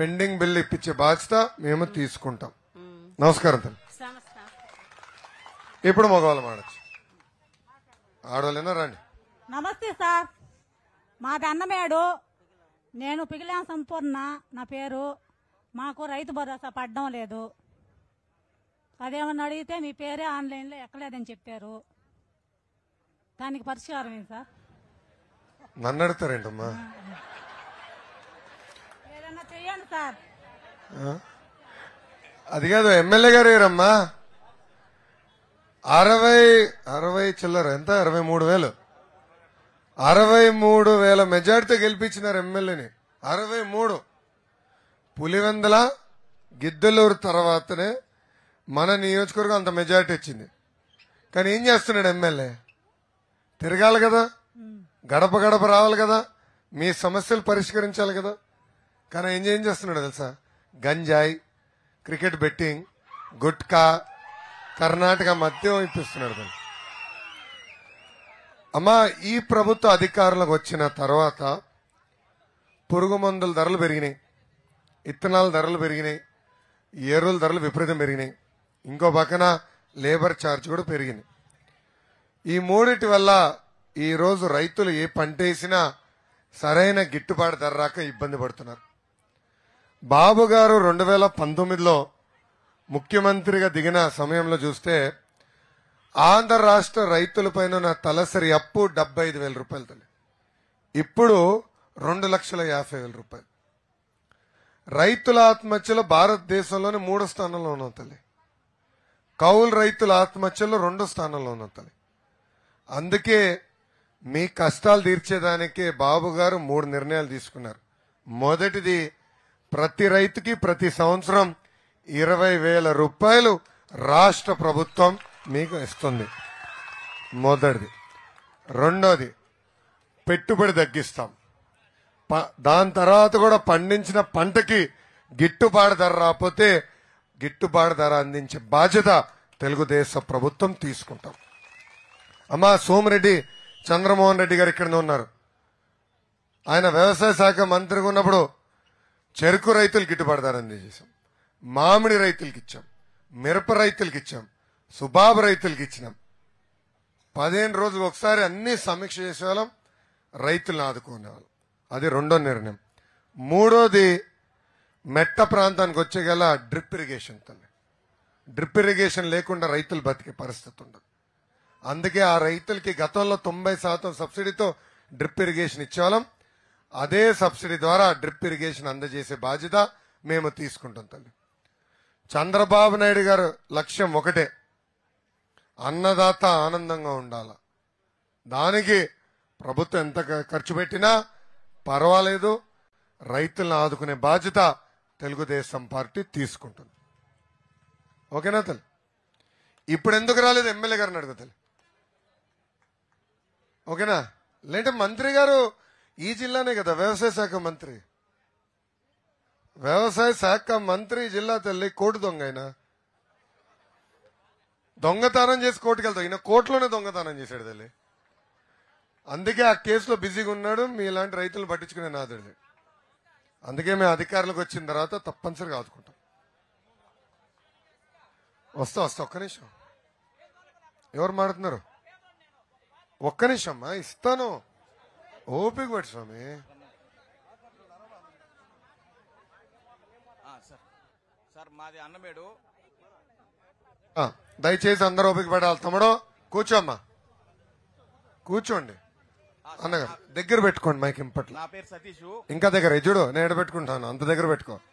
pending bill ఇప్పించే బాధ్యత మేము తీసుకుంటాం నమస్కారం తల్లి ఇప్పుడు మగవాళ్ళు మాడచ్చు ఆడవాళ్ళేనా రండి నమస్తే సార్ మా అన్నమేడు నేను పిగిలాం సంపూర్ణ నా పేరు మాకు రైతు భరోసా పడడం లేదు అదేమన్నా అడిగితే మీ పేరే ఆన్లైన్లో ఎక్కలేదని చెప్పారు దానికి పరిష్కారం ఏంటి సార్ నన్ను అడుగుతారేంటమ్మా అది కాదు ఎమ్మెల్యే గారు ఏరమ్మా అరవై అరవై చిల్లర ఎంత అరవై మూడు వేలు అరవై మూడు వేల మెజార్టీతో గెలిపించినారు ఎమ్మెల్యేని అరవై మూడు పులివెందల గిద్దలూరు తర్వాతనే మన నియోజకవర్గం అంత మెజార్టీ ఇచ్చింది కానీ ఏం చేస్తున్నాడు ఎమ్మెల్యే తిరగాలి కదా గడప గడప రావాలి కదా మీ సమస్యలు పరిష్కరించాలి కదా కానీ ఏం ఏం చేస్తున్నాడు తెలుసా గంజాయి క్రికెట్ బెట్టింగ్ గుట్కా కర్ణాటక మద్యం ఇప్పిస్తున్నాడు తను అమ్మా ఈ ప్రభుత్వ అధికారులకు వచ్చిన తర్వాత పురుగు మందుల ధరలు పెరిగినాయి ఇత్తనాల ధరలు పెరిగినాయి ఎరువుల ధరలు విపరీతం పెరిగినాయి ఇంకో పక్కన లేబర్ ఛార్జ్ కూడా పెరిగింది ఈ మూడిటి వల్ల ఈరోజు రైతులు ఏ పంట వేసినా సరైన గిట్టుబాటు ధర రాక ఇబ్బంది పడుతున్నారు బాబు గారు రెండు వేల పంతొమ్మిదిలో ముఖ్యమంత్రిగా దిగిన సమయంలో చూస్తే ఆంధ్ర రాష్ట్ర రైతులపైన నా తలసరి అప్పు డెబ్బై ఐదు వేల రూపాయలు తల్లి ఇప్పుడు రెండు లక్షల యాభై వేల రూపాయలు రైతుల ఆత్మహత్యలో భారతదేశంలోనే మూడో స్థానంలో ఉన్నాం తల్లి కౌలు రైతుల ఆత్మహత్యలో రెండో స్థానంలో ఉన్నాం తల్లి అందుకే మీ కష్టాలు తీర్చేదానికే బాబు గారు మూడు నిర్ణయాలు తీసుకున్నారు మొదటిది ప్రతి రైతుకి ప్రతి సంవత్సరం ఇరవై వేల రూపాయలు రాష్ట్ర ప్రభుత్వం మీకు ఇస్తుంది మొదటిది రెండోది పెట్టుబడి తగ్గిస్తాం దాని తర్వాత కూడా పండించిన పంటకి గిట్టుబాటు ధర రాకపోతే గిట్టుబాటు ధర అందించే బాధ్యత తెలుగుదేశం ప్రభుత్వం తీసుకుంటాం అమ్మా సోమిరెడ్డి చంద్రమోహన్ రెడ్డి గారు ఇక్కడ ఉన్నారు ఆయన వ్యవసాయ శాఖ మంత్రిగా ఉన్నప్పుడు చెరుకు రైతులు గిట్టుబాటు ధర మామిడి రైతులకు ఇచ్చాం మిరప రైతులకి ఇచ్చాం సుబాబు రైతులకు ఇచ్చినాం పదిహేను రోజులు ఒకసారి అన్ని సమీక్ష చేసేవాళ్ళం రైతులను వాళ్ళం అది రెండో నిర్ణయం మూడోది మెట్ట ప్రాంతానికి వచ్చే గల డ్రిప్ ఇరిగేషన్తో డ్రిప్ ఇరిగేషన్ లేకుండా రైతులు బతికే పరిస్థితి ఉండదు అందుకే ఆ రైతులకి గతంలో తొంభై శాతం సబ్సిడీతో డ్రిప్ ఇరిగేషన్ ఇచ్చేవాళ్ళం అదే సబ్సిడీ ద్వారా డ్రిప్ ఇరిగేషన్ అందజేసే బాధ్యత మేము తీసుకుంటాం తల్లి చంద్రబాబు నాయుడు గారు లక్ష్యం ఒకటే అన్నదాత ఆనందంగా ఉండాల దానికి ప్రభుత్వం ఎంత ఖర్చు పెట్టినా పర్వాలేదు రైతులను ఆదుకునే బాధ్యత తెలుగుదేశం పార్టీ తీసుకుంటుంది ఓకేనా తల్లి ఇప్పుడు ఎందుకు రాలేదు ఎమ్మెల్యే గారిని అడుగుతా ఓకేనా లేదంటే మంత్రి గారు ఈ జిల్లానే కదా వ్యవసాయ శాఖ మంత్రి వ్యవసాయ శాఖ మంత్రి జిల్లా తల్లి కోటు దొంగ ఆయన దొంగతనం చేసి వెళ్తాం ఈయన కోర్టులోనే దొంగతనం చేశాడు తల్లి అందుకే ఆ కేసులో బిజీగా ఉన్నాడు మీ ఇలాంటి రైతులు పట్టించుకునే నాదండి అందుకే మేము అధికారులకు వచ్చిన తర్వాత తప్పనిసరిగా ఆదుకుంటాం వస్తా వస్తా ఒక్క నిమిషం ఎవరు మాడుతున్నారు ఒక్క నిమిషమ్మా ఇస్తాను ఓపిక పట్టు స్వామి సార్ దయచేసి అందరు ఓపిక పెట్టాలి తమ్ముడు కూర్చోమ్మా కూర్చోండి అన్నగారు దగ్గర పెట్టుకోండి మైకి ఇంపట్లో ఇంకా దగ్గర చూడు నేను పెట్టుకుంటాను అంత దగ్గర పెట్టుకో